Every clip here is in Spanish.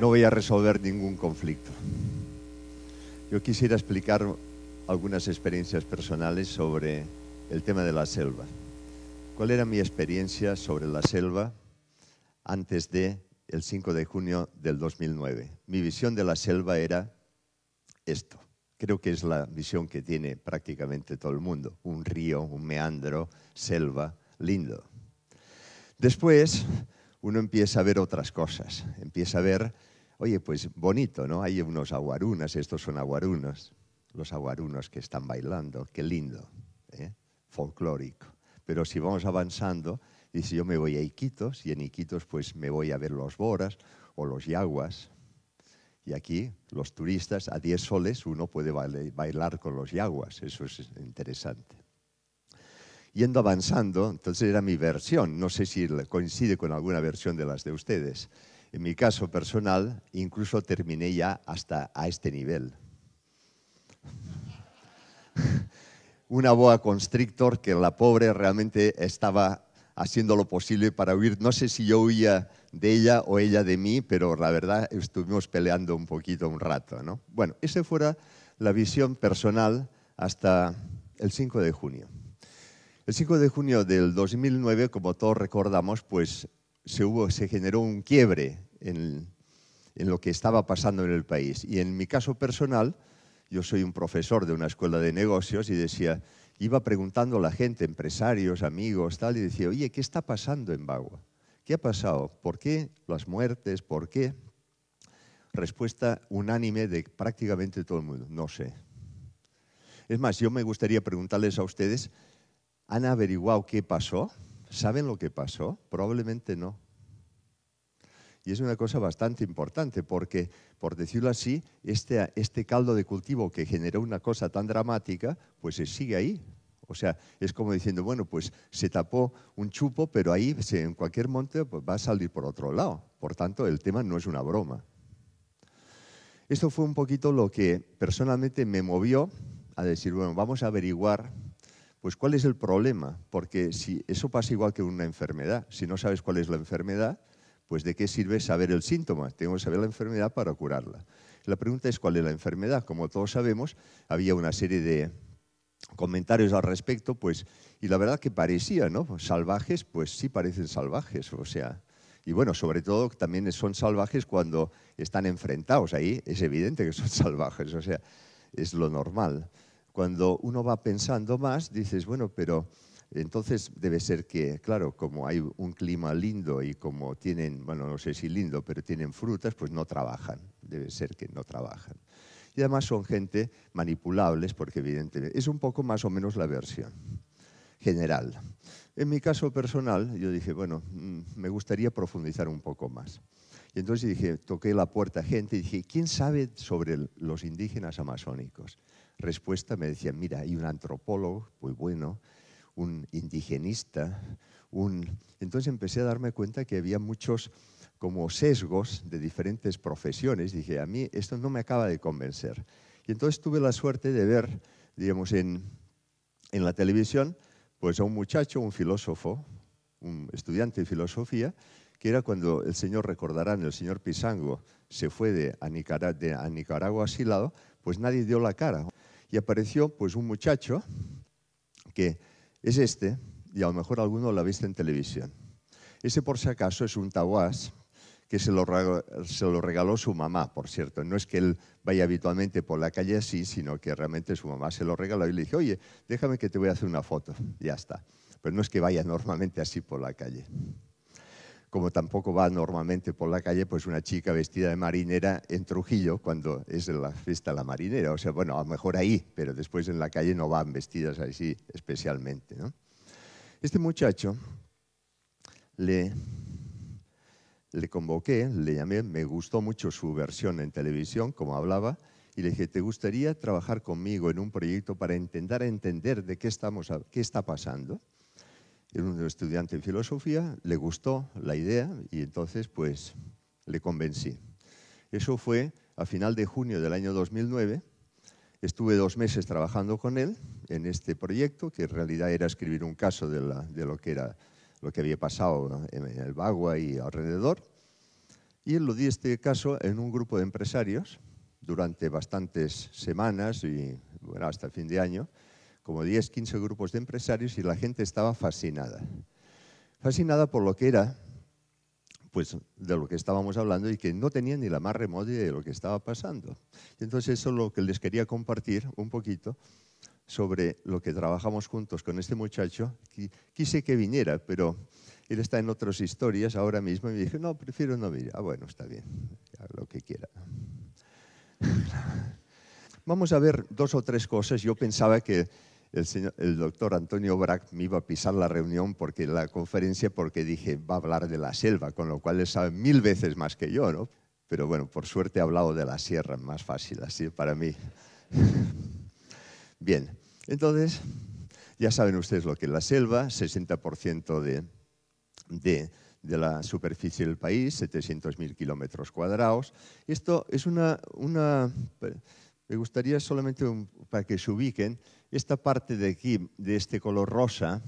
no voy a resolver ningún conflicto. Yo quisiera explicar algunas experiencias personales sobre el tema de la selva. ¿Cuál era mi experiencia sobre la selva antes de el 5 de junio del 2009? Mi visión de la selva era esto. Creo que es la visión que tiene prácticamente todo el mundo. Un río, un meandro, selva, lindo. Después uno empieza a ver otras cosas, empieza a ver Oye, pues bonito, ¿no? Hay unos aguarunas, estos son aguarunas, los aguarunos que están bailando, qué lindo, ¿eh? folclórico. Pero si vamos avanzando, y si yo me voy a Iquitos, y en Iquitos pues me voy a ver los boras o los yaguas, y aquí los turistas a diez soles uno puede bailar con los yaguas, eso es interesante. Yendo avanzando, entonces era mi versión, no sé si coincide con alguna versión de las de ustedes. En mi caso personal, incluso terminé ya hasta a este nivel. Una boa constrictor que la pobre realmente estaba haciendo lo posible para huir. No sé si yo huía de ella o ella de mí, pero la verdad estuvimos peleando un poquito, un rato. ¿no? Bueno, esa fuera la visión personal hasta el 5 de junio. El 5 de junio del 2009, como todos recordamos, pues se, generó un quiebre en, lo que estaba pasando en el país. Y en mi caso personal, yo soy un profesor de una escuela de negocios y decía, iba preguntando a la gente, empresarios, amigos, tal, y decía, oye, ¿qué está pasando en Bagua? ¿Qué ha pasado? ¿Por qué las muertes? ¿Por qué? Respuesta unánime de prácticamente todo el mundo, no sé. Es más, yo me gustaría preguntarles a ustedes, ¿han averiguado qué pasó? ¿Saben lo que pasó? Probablemente no. Y es una cosa bastante importante porque, por decirlo así, este, este caldo de cultivo que generó una cosa tan dramática, pues se sigue ahí. O sea, es como diciendo, bueno, pues se tapó un chupo, pero ahí en cualquier monte pues va a salir por otro lado. Por tanto, el tema no es una broma. Esto fue un poquito lo que personalmente me movió a decir, bueno, vamos a averiguar pues ¿cuál es el problema? Porque si eso pasa igual que una enfermedad, si no sabes cuál es la enfermedad, pues ¿de qué sirve saber el síntoma? Tengo que saber la enfermedad para curarla. La pregunta es cuál es la enfermedad. Como todos sabemos, había una serie de comentarios al respecto, pues, y la verdad que parecía, ¿no? Salvajes, pues sí parecen salvajes, o sea, y bueno, sobre todo también son salvajes cuando están enfrentados ahí, es evidente que son salvajes, o sea, es lo normal cuando uno va pensando más, dices, bueno, pero entonces debe ser que, claro, como hay un clima lindo y como tienen, bueno, no sé si lindo, pero tienen frutas, pues no trabajan, debe ser que no trabajan. Y además son gente manipulables, porque evidentemente es un poco más o menos la versión general. En mi caso personal, yo dije, bueno, mm, me gustaría profundizar un poco más. Y entonces dije, toqué la puerta a gente y dije, ¿quién sabe sobre los indígenas amazónicos? respuesta me decían, mira, hay un antropólogo, muy bueno, un indigenista, un... Entonces empecé a darme cuenta que había muchos como sesgos de diferentes profesiones. Dije, a mí esto no me acaba de convencer. Y entonces tuve la suerte de ver, digamos, en, la televisión, pues a un muchacho, un filósofo, un estudiante de filosofía, que era cuando el señor, recordarán, el señor Pisango se fue de Nicaragua, de a Nicaragua asilado, pues nadie dio la cara. Y apareció pues un muchacho que es este, y a lo mejor alguno lo ha visto en televisión. Ese por si acaso es un tawás que se lo, regaló, se lo regaló su mamá, por cierto. No es que él vaya habitualmente por la calle así, sino que realmente su mamá se lo regaló y le dije, oye, déjame que te voy a hacer una foto. ya está. Pero no es que vaya normalmente así por la calle como tampoco va normalmente por la calle, pues una chica vestida de marinera en Trujillo cuando es la fiesta de la marinera. O sea, bueno, a lo mejor ahí, pero después en la calle no van vestidas así especialmente. Este muchacho le, le convoqué, le llamé, me gustó mucho su versión en televisión, como hablaba, y le dije, ¿te gustaría trabajar conmigo en un proyecto para intentar entender de qué, estamos, qué está pasando? Era un estudiante en filosofía, le gustó la idea y entonces pues le convencí. Eso fue a final de junio del año 2009. Estuve dos meses trabajando con él en este proyecto, que en realidad era escribir un caso de, lo, que era, lo que había pasado en el Bagua y alrededor. Y él lo di este caso en un grupo de empresarios durante bastantes semanas y hasta el fin de año como 10, 15 grupos de empresarios y la gente estaba fascinada. Fascinada por lo que era, pues de lo que estábamos hablando y que no tenía ni la más remota idea de lo que estaba pasando. Entonces eso es lo que les quería compartir un poquito sobre lo que trabajamos juntos con este muchacho. Quise que viniera, pero él está en otras historias ahora mismo y me dije, no, prefiero no venir. Ah, bueno, está bien, lo que quiera. Vamos a ver dos o tres cosas. Yo pensaba que el, doctor Antonio Brack me iba a pisar la reunión, porque la conferencia, porque dije, va a hablar de la selva, con lo cual él sabe mil veces más que yo, ¿no? Pero bueno, por suerte ha hablado de la sierra, más fácil así para mí. Bien, entonces, ya saben ustedes lo que es la selva, 60% de, de, de, la superficie del país, 700.000 kilómetros cuadrados. Esto es una, una me gustaría solamente para que se ubiquen, esta parte de aquí, de este color rosa,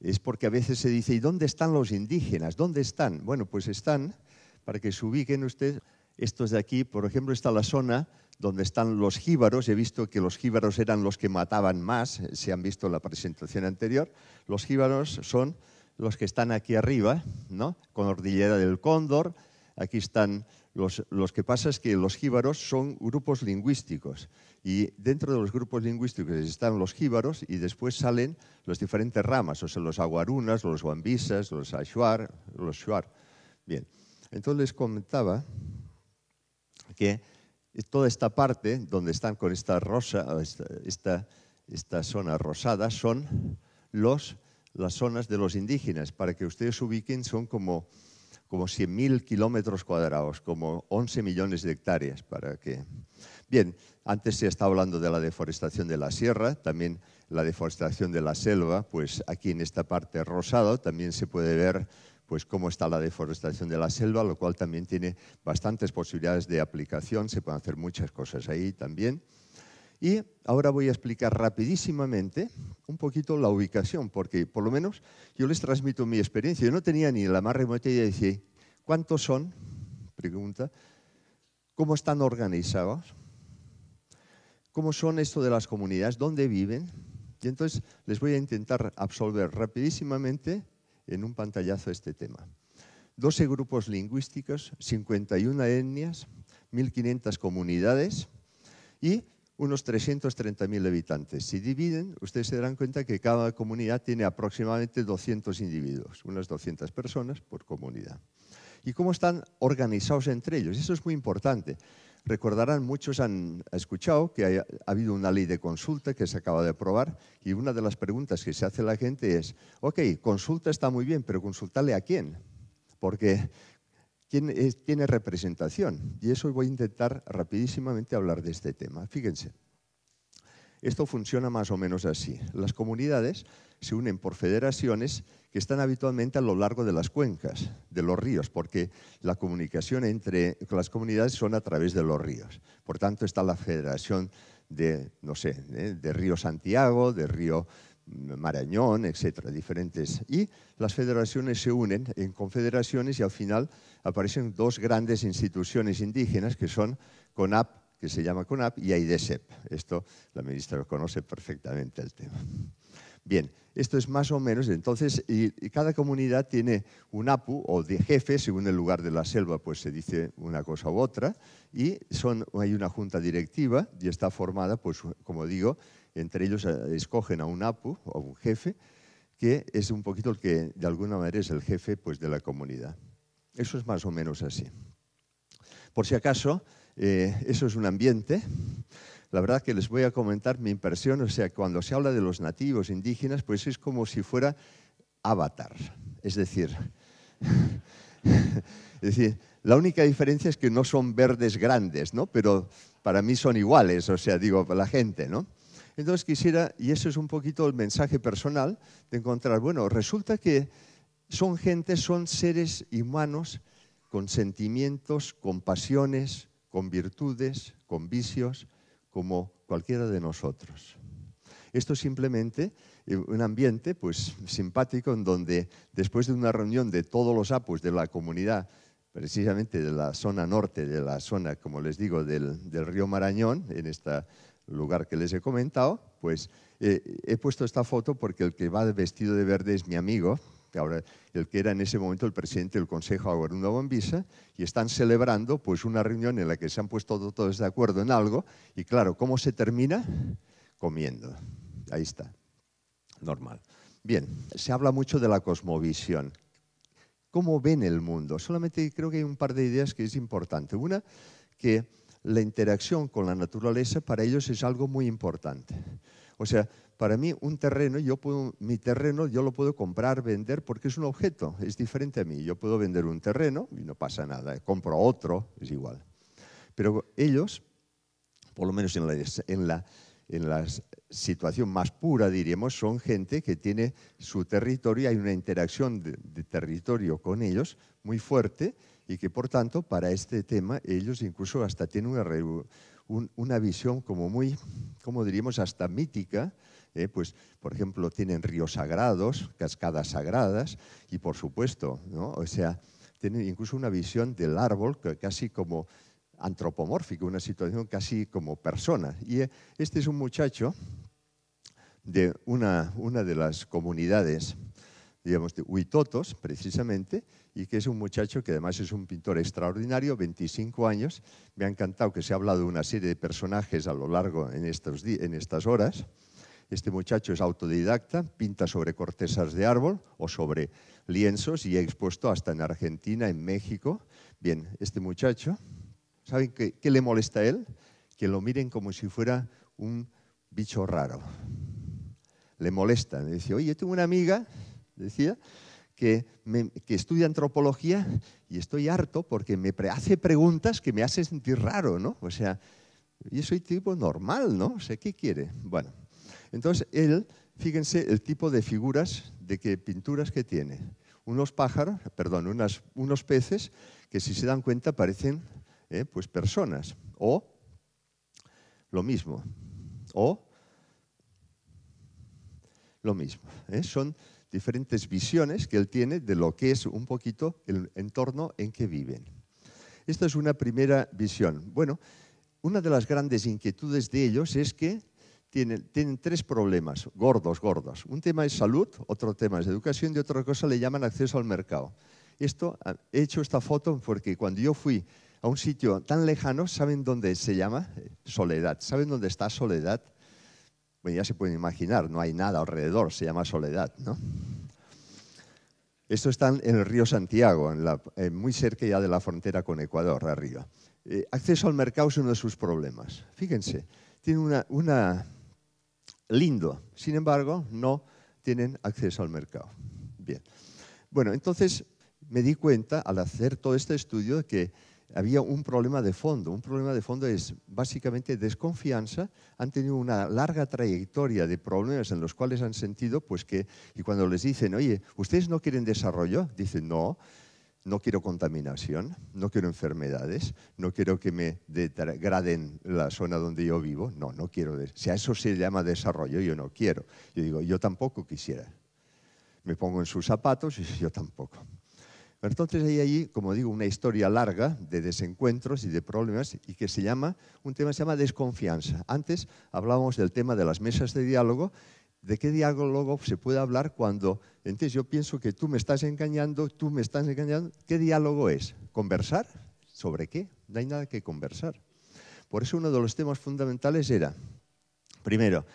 es porque a veces se dice, ¿y dónde están los indígenas? ¿Dónde están? Bueno, pues están, para que se ubiquen ustedes, estos de aquí, por ejemplo, está la zona donde están los jíbaros. He visto que los jíbaros eran los que mataban más, se han visto en la presentación anterior. Los jíbaros son los que están aquí arriba, ¿no? Con Cordillera del Cóndor, aquí están lo que pasa es que los jíbaros son grupos lingüísticos y dentro de los grupos lingüísticos están los jíbaros y después salen las diferentes ramas, o sea, los aguarunas, los guambisas, los ashuar, los shuar. Bien, entonces les comentaba que toda esta parte donde están con esta rosa, zona rosada, son las zonas de los indígenas. Para que ustedes ubiquen, son como como 100.000 kilómetros cuadrados, como 11 millones de hectáreas. Para que... Bien, antes se está hablando de la deforestación de la sierra, también la deforestación de la selva, pues aquí en esta parte rosado también se puede ver pues cómo está la deforestación de la selva, lo cual también tiene bastantes posibilidades de aplicación, se pueden hacer muchas cosas ahí también. Y ahora voy a explicar rapidísimamente un poquito la ubicación, porque por lo menos yo les transmito mi experiencia. Yo no tenía ni la más remota idea de decir, ¿cuántos son? Pregunta. ¿Cómo están organizados? ¿Cómo son esto de las comunidades? ¿Dónde viven? Y entonces les voy a intentar absolver rapidísimamente en un pantallazo este tema. 12 grupos lingüísticos, 51 etnias, 1.500 comunidades y unos 330.000 habitantes. Si dividen, ustedes se darán cuenta que cada comunidad tiene aproximadamente 200 individuos, unas 200 personas por comunidad. ¿Y cómo están organizados entre ellos? Eso es muy importante. Recordarán, muchos han escuchado que ha habido una ley de consulta que se acaba de aprobar y una de las preguntas que se hace la gente es, ok, consulta está muy bien, pero consultarle a quién? Porque tiene, representación. Y eso voy a intentar rapidísimamente hablar de este tema. Fíjense, esto funciona más o menos así. Las comunidades se unen por federaciones que están habitualmente a lo largo de las cuencas, de los ríos, porque la comunicación entre las comunidades son a través de los ríos. Por tanto, está la federación de, no sé, de Río Santiago, de Río Marañón, etcétera, diferentes. Y las federaciones se unen en confederaciones y al final aparecen dos grandes instituciones indígenas que son CONAP, que se llama CONAP, y AIDESEP. Esto la ministra conoce perfectamente el tema. Bien, esto es más o menos, entonces, y, cada comunidad tiene un APU o de jefe, según el lugar de la selva, pues se dice una cosa u otra, y hay una junta directiva y está formada, pues como digo, entre ellos eh, escogen a un APU o un jefe, que es un poquito el que de alguna manera es el jefe pues, de la comunidad. Eso es más o menos así. Por si acaso, eh, eso es un ambiente la verdad que les voy a comentar mi impresión, o sea, cuando se habla de los nativos indígenas, pues es como si fuera avatar, es decir, es decir, la única diferencia es que no son verdes grandes, ¿no? Pero para mí son iguales, o sea, digo, la gente, ¿no? Entonces quisiera, y eso es un poquito el mensaje personal, de encontrar, bueno, resulta que son gente, son seres humanos con sentimientos, con pasiones, con virtudes, con vicios, como cualquiera de nosotros. Esto es simplemente eh, un ambiente pues, simpático en donde después de una reunión de todos los apus de la comunidad, precisamente de la zona norte, de la zona, como les digo, del, río Marañón, en este lugar que les he comentado, pues eh, he puesto esta foto porque el que va vestido de verde es mi amigo, ahora el que era en ese momento el presidente del Consejo, una Bambisa, y están celebrando pues, una reunión en la que se han puesto todos de acuerdo en algo, y claro, ¿cómo se termina? Comiendo. Ahí está. Normal. Bien, se habla mucho de la cosmovisión. ¿Cómo ven el mundo? Solamente creo que hay un par de ideas que es importante. Una, que la interacción con la naturaleza para ellos es algo muy importante. O sea, para mí un terreno, yo mi terreno yo lo puedo comprar, vender, porque es un objeto, es diferente a mí. Yo puedo vender un terreno y no pasa nada, compro otro, es igual. Pero ellos, por lo menos en la, en la, en la situación más pura, diríamos, son gente que tiene su territorio, hay una interacción de, territorio con ellos muy fuerte y que por tanto para este tema ellos incluso hasta tienen una, una visión como muy, como diríamos, hasta mítica eh, pues, por ejemplo, tienen ríos sagrados, cascadas sagradas, y por supuesto, o sea, tienen incluso una visión del árbol casi como antropomórfico, una situación casi como persona. Y eh, este es un muchacho de una, de las comunidades, digamos, de Huitotos, precisamente, y que es un muchacho que además es un pintor extraordinario, 25 años. Me ha encantado que se ha hablado de una serie de personajes a lo largo en, en estas horas. Este muchacho es autodidacta, pinta sobre cortezas de árbol o sobre lienzos y ha expuesto hasta en Argentina, en México. Bien, este muchacho, ¿saben qué, le molesta a él? Que lo miren como si fuera un bicho raro. Le molesta. Le dice, oye, yo tengo una amiga, decía, que, estudia antropología y estoy harto porque me hace preguntas que me hacen sentir raro, ¿no? O sea, yo soy tipo normal, ¿no? O sea, ¿qué quiere? Bueno, entonces, él, fíjense el tipo de figuras, de qué pinturas que tiene. Unos pájaros, perdón, unos peces que si se dan cuenta parecen eh, pues personas. O lo mismo. O lo mismo. Eh. Son diferentes visiones que él tiene de lo que es un poquito el entorno en que viven. Esta es una primera visión. Bueno, una de las grandes inquietudes de ellos es que tienen, tres problemas gordos, gordos. Un tema es salud, otro tema es educación y otra cosa le llaman acceso al mercado. Esto, ah, he hecho esta foto porque cuando yo fui a un sitio tan lejano, ¿saben dónde se llama? Eh, Soledad. ¿Saben dónde está Soledad? Bueno, ya se pueden imaginar, no hay nada alrededor, se llama Soledad, ¿no? Esto está en el río Santiago, en la, eh, muy cerca ya de la frontera con Ecuador, arriba. Eh, acceso al mercado es uno de sus problemas. Fíjense, tiene una lindo. Sin embargo, no tienen acceso al mercado. Bien. Bueno, entonces me di cuenta al hacer todo este estudio que había un problema de fondo. Un problema de fondo es básicamente desconfianza. Han tenido una larga trayectoria de problemas en los cuales han sentido, pues que, y cuando les dicen, oye, ¿ustedes no quieren desarrollo? Dicen, no, no quiero contaminación, no quiero enfermedades, no quiero que me degraden la zona donde yo vivo, no, no quiero. Si a eso se llama desarrollo, yo no quiero. Yo digo, yo tampoco quisiera. Me pongo en sus zapatos y yo tampoco. Entonces hay allí, como digo, una historia larga de desencuentros y de problemas y que se llama, un tema se llama desconfianza. Antes hablábamos del tema de las mesas de diálogo ¿De qué diálogo se puede hablar cuando, entonces yo pienso que tú me estás engañando, tú me estás engañando? ¿Qué diálogo es? ¿Conversar? ¿Sobre qué? No hay nada que conversar. Por eso uno de los temas fundamentales era, primero,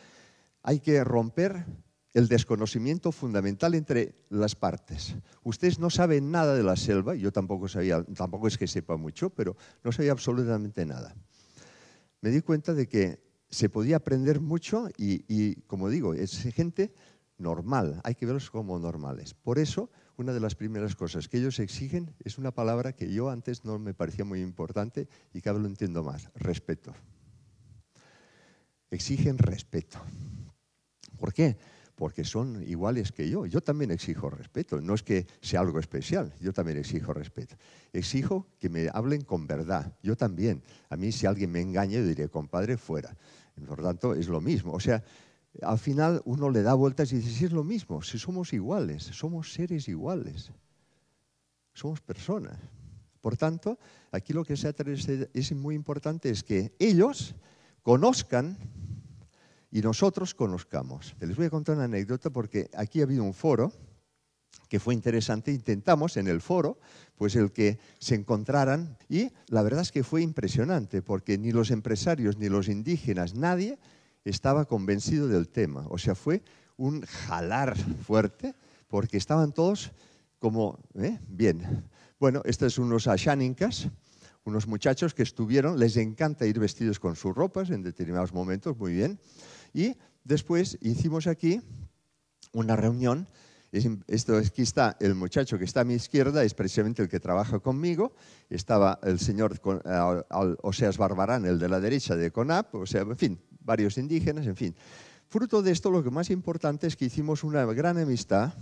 hay que romper el desconocimiento fundamental entre las partes. Ustedes no saben nada de la selva, yo tampoco sabía, tampoco es que sepa mucho, pero no sabía absolutamente nada. Me di cuenta de que se podía aprender mucho y, como digo, es gente normal, hay que verlos como normales. Por eso, una de las primeras cosas que ellos exigen es una palabra que yo antes no me parecía muy importante y que ahora lo entiendo más, respeto. Exigen respeto. ¿Por qué? porque son iguales que yo. Yo también exijo respeto, no es que sea algo especial, yo también exijo respeto. Exijo que me hablen con verdad, yo también. A mí si alguien me engaña, yo diré, compadre, fuera. Por tanto, es lo mismo. O sea, al final uno le da vueltas y dice, sí, es lo mismo, si somos iguales, somos seres iguales, somos personas. Por tanto, aquí lo que se es muy importante es que ellos conozcan y nosotros conozcamos. Les voy a contar una anécdota porque aquí ha habido un foro que fue interesante. Intentamos en el foro, pues el que se encontraran y la verdad es que fue impresionante porque ni los empresarios ni los indígenas, nadie estaba convencido del tema. O sea, fue un jalar fuerte porque estaban todos como, ¿eh? bien. Bueno, estos son unos ashánicas, unos muchachos que estuvieron, les encanta ir vestidos con sus ropas en determinados momentos, muy bien. Y después hicimos aquí una reunión. Esto aquí está el muchacho que está a mi izquierda, es precisamente el que trabaja conmigo. Estaba el señor Oseas Barbarán, el de la derecha de CONAP, o sea, en fin, varios indígenas, en fin. Fruto de esto, lo que más importante es que hicimos una gran amistad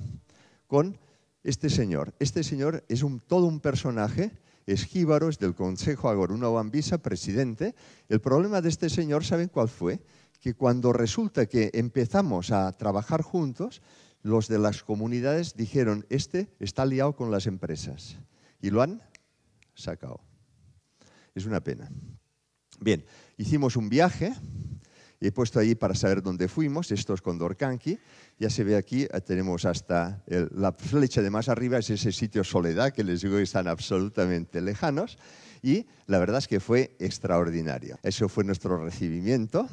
con este señor. Este señor es todo un personaje, es jíbaro, es del Consejo Agoruna Bambisa, presidente. El problema de este señor, ¿saben cuál fue? que cuando resulta que empezamos a trabajar juntos, los de las comunidades dijeron, este está liado con las empresas. Y lo han sacado. Es una pena. Bien, hicimos un viaje, he puesto ahí para saber dónde fuimos, esto es Condorcanqui, ya se ve aquí, ah, tenemos hasta la flecha de más arriba, es ese sitio Soledad, que les digo que están absolutamente lejanos, y la verdad es que fue extraordinario. Eso fue nuestro recibimiento,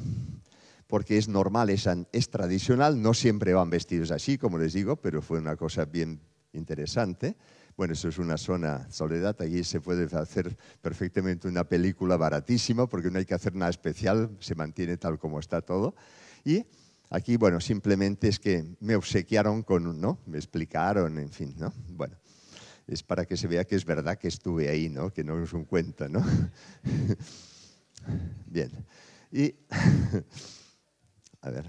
porque es normal, es, tradicional, no siempre van vestidos así, como les digo, pero fue una cosa bien interesante. Bueno, eso es una zona soledad, allí se puede hacer perfectamente una película baratísima porque no hay que hacer nada especial, se mantiene tal como está todo. Y aquí, bueno, simplemente es que me obsequiaron con, ¿no? Me explicaron, en fin, ¿no? Bueno, es para que se vea que es verdad que estuve ahí, ¿no? Que no es un cuento, ¿no? Bien. Y A ver.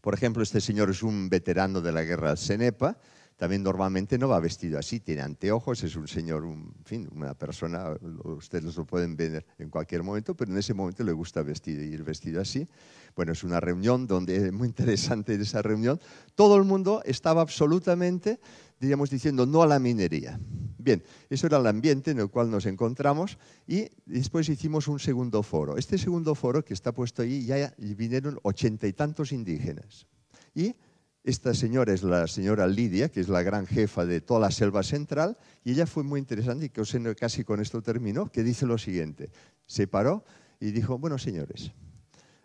Por ejemplo, este señor es un veterano de la guerra Senepa también normalmente no va vestido así, tiene anteojos, es un señor, en fin, una persona, ustedes lo pueden ver en cualquier momento, pero en ese momento le gusta vestir, ir vestido así. Bueno, es una reunión donde es muy interesante esa reunión. Todo el mundo estaba absolutamente, diríamos, diciendo no a la minería. Bien, eso era el ambiente en el cual nos encontramos y después hicimos un segundo foro. Este segundo foro que está puesto ahí, ya vinieron ochenta y tantos indígenas. Y esta señora es la señora Lidia, que es la gran jefa de toda la selva central, y ella fue muy interesante, y que casi con esto terminó, que dice lo siguiente. Se paró y dijo, bueno, señores,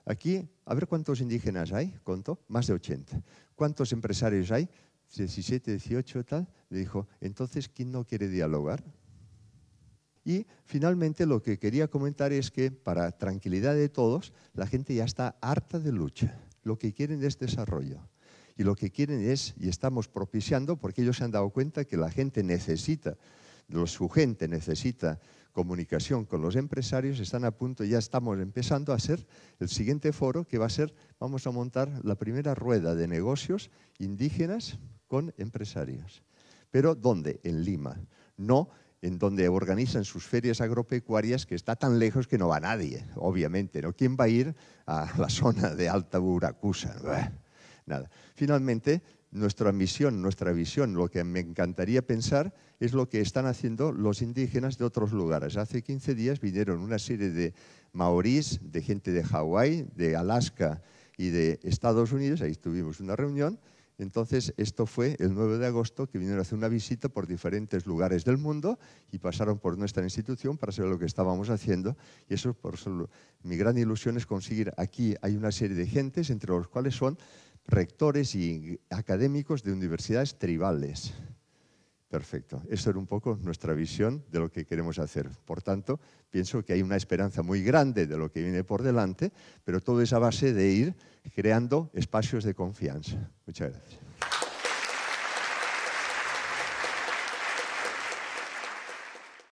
aquí, a ver cuántos indígenas hay, contó, más de 80. ¿Cuántos empresarios hay? 17, 18, tal. Le dijo, entonces, ¿quién no quiere dialogar? Y finalmente lo que quería comentar es que, para tranquilidad de todos, la gente ya está harta de lucha. Lo que quieren es desarrollo y lo que quieren es, y estamos propiciando, porque ellos se han dado cuenta que la gente necesita, su gente necesita comunicación con los empresarios, están a punto, ya estamos empezando a hacer el siguiente foro que va a ser, vamos a montar la primera rueda de negocios indígenas con empresarios. Pero ¿dónde? En Lima. No en donde organizan sus ferias agropecuarias, que está tan lejos que no va nadie, obviamente. ¿no? ¿Quién va a ir a la zona de Alta Buracusa? nada. Finalmente, nuestra misión, nuestra visión, lo que me encantaría pensar es lo que están haciendo los indígenas de otros lugares. Hace 15 días vinieron una serie de maorís, de gente de Hawái, de Alaska y de Estados Unidos, ahí tuvimos una reunión. Entonces, esto fue el 9 de agosto que vinieron a hacer una visita por diferentes lugares del mundo y pasaron por nuestra institución para saber lo que estábamos haciendo. Y eso, por mi gran ilusión es conseguir aquí, hay una serie de gentes, entre los cuales son rectores y académicos de universidades tribales. Perfecto. Eso era un poco nuestra visión de lo que queremos hacer. Por tanto, pienso que hay una esperanza muy grande de lo que viene por delante, pero todo es a base de ir creando espacios de confianza. Muchas gracias.